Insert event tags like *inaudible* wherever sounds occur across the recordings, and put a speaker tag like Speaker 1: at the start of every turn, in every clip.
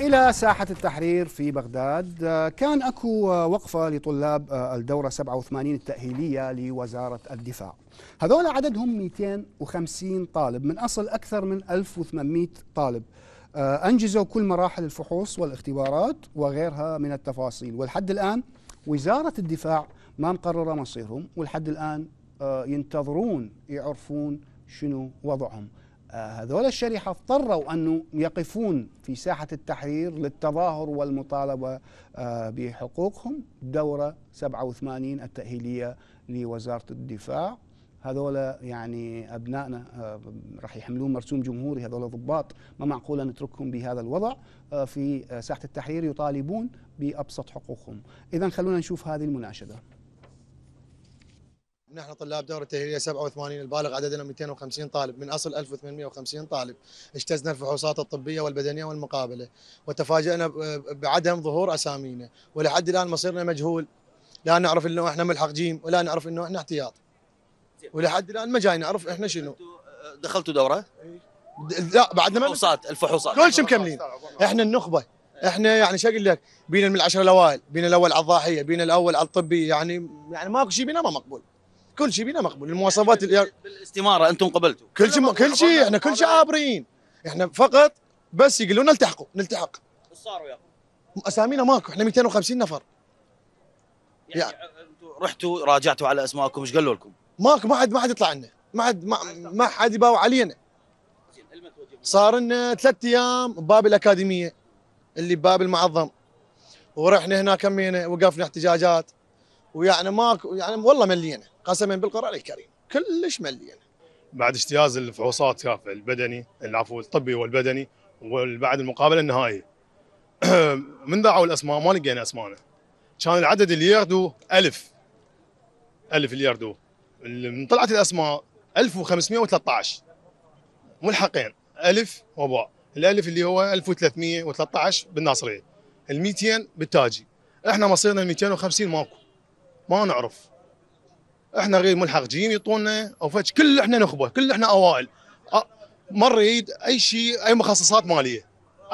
Speaker 1: إلى ساحة التحرير في بغداد كان أكو وقفة لطلاب الدورة 87 التأهيلية لوزارة الدفاع هذول عددهم 250 طالب من أصل أكثر من 1800 طالب آه، أنجزوا كل مراحل الفحوص والاختبارات وغيرها من التفاصيل ولحد الآن وزارة الدفاع ما مقررة مصيرهم ولحد الآن آه، ينتظرون يعرفون شنو وضعهم آه، هذول الشريحة اضطروا أن يقفون في ساحة التحرير للتظاهر والمطالبة آه، بحقوقهم دورة 87 التأهيلية لوزارة الدفاع هذول يعني أبنائنا آه، راح يحملون مرسوم جمهوري هذول ضباط ما معقولة نتركهم بهذا الوضع في ساحة التحرير يطالبون بأبسط حقوقهم إذا خلونا نشوف هذه المناشدة
Speaker 2: نحن طلاب دورة تأهيلية 87 البالغ عددنا 250 طالب من أصل 1850 طالب اجتزنا الفحوصات الطبية والبدنية والمقابلة وتفاجئنا بعدم ظهور أسامينا ولحد الآن مصيرنا مجهول لا نعرف أنه إحنا ملحق جيم ولا نعرف أنه إحنا احتياط ولحد الآن ما جاي نعرف إحنا شنو أه، دخلتوا دورة؟ لا بعدنا ما الفحوصات الفحوصات شيء مكملين إحنا النخبة احنا يعني شو اقول لك بينا من العشر الاوائل بينا الاول على الضاحيه بينا الاول على الطبي يعني يعني ماكو شيء بينا ما مقبول كل شيء بينا مقبول المواصفات يعني اللي... بالاستماره انتم قبلتوا كل شيء كل شيء احنا كل شيء عابرين احنا فقط بس لنا نلتحقوا نلتحق صاروا وياكم؟ اسامينا ماكو احنا 250 نفر
Speaker 3: يعني, يعني رحتوا راجعتوا على اسمائكم ايش قالوا لكم؟
Speaker 2: ماكو ما حد ما حد يطلع لنا ما حد ما, ما حد يباوع علينا صار لنا ثلاث ايام بباب الاكاديميه اللي بباب المعظم ورحنا هناك كمينا وقفنا احتجاجات ويعني ماكو يعني والله ملينا قسما بالقران الكريم كلش مليان
Speaker 4: بعد اجتياز الفحوصات كافه البدني العفو الطبي والبدني وبعد المقابله النهائيه *clears throat* من ذاعوا الاسماء ما لقينا اسمائنا كان العدد اللي ياخذوا 1000 1000 اللي ياخذوا من طلعت الاسماء 1513 ملحقين الف وباء الالف اللي هو 1313 بالناصريه ال 200 بالتاجي احنا مصيرنا 250 ماكو ما نعرف احنا غير ملحق جيم يطونا او فتش كل احنا نخبه كل احنا اوائل ما نريد اي شيء اي مخصصات ماليه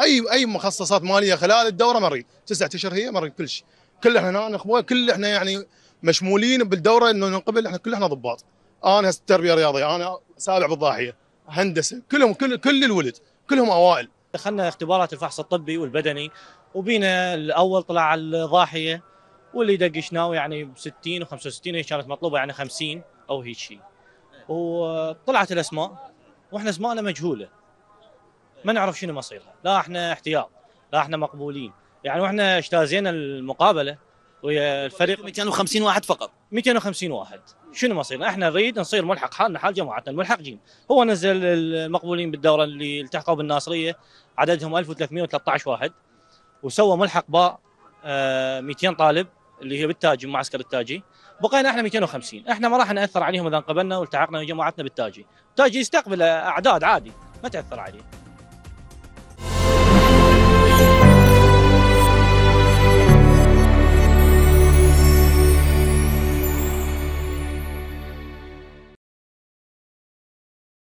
Speaker 4: اي اي مخصصات ماليه خلال الدوره ما نريد تسعة اشهر هي ما نريد كل شيء كل احنا نخبه كل احنا يعني مشمولين بالدوره انه ننقبل احنا كل احنا ضباط انا تربيه رياضيه
Speaker 3: انا سابع بالضاحيه هندسه كلهم كل كل الولد كلهم اوائل دخلنا اختبارات الفحص الطبي والبدني وبينا الاول طلع الضاحيه واللي دقشناه يعني ب 60 و65 هي كانت مطلوبه يعني 50 او هيك شيء وطلعت الاسماء واحنا اسماءنا مجهوله ما نعرف شنو مصيرها لا احنا احتياط لا احنا مقبولين يعني واحنا اجتازينا المقابله ويا الفريق 250 واحد فقط 250 واحد شنو مصيرنا احنا نريد نصير ملحق حالنا حال جماعتنا الملحق جيم هو نزل المقبولين بالدوره اللي التحقوا بالناصريه عددهم 1313 واحد وسوى ملحق باء 200 آه، طالب اللي هي بالتاجي معسكر التاجي بقينا احنا 250 احنا ما راح ناثر عليهم اذا انقبلنا والتحقنا وجماعتنا بالتاجي التاجي يستقبل اعداد عادي ما تاثر عليه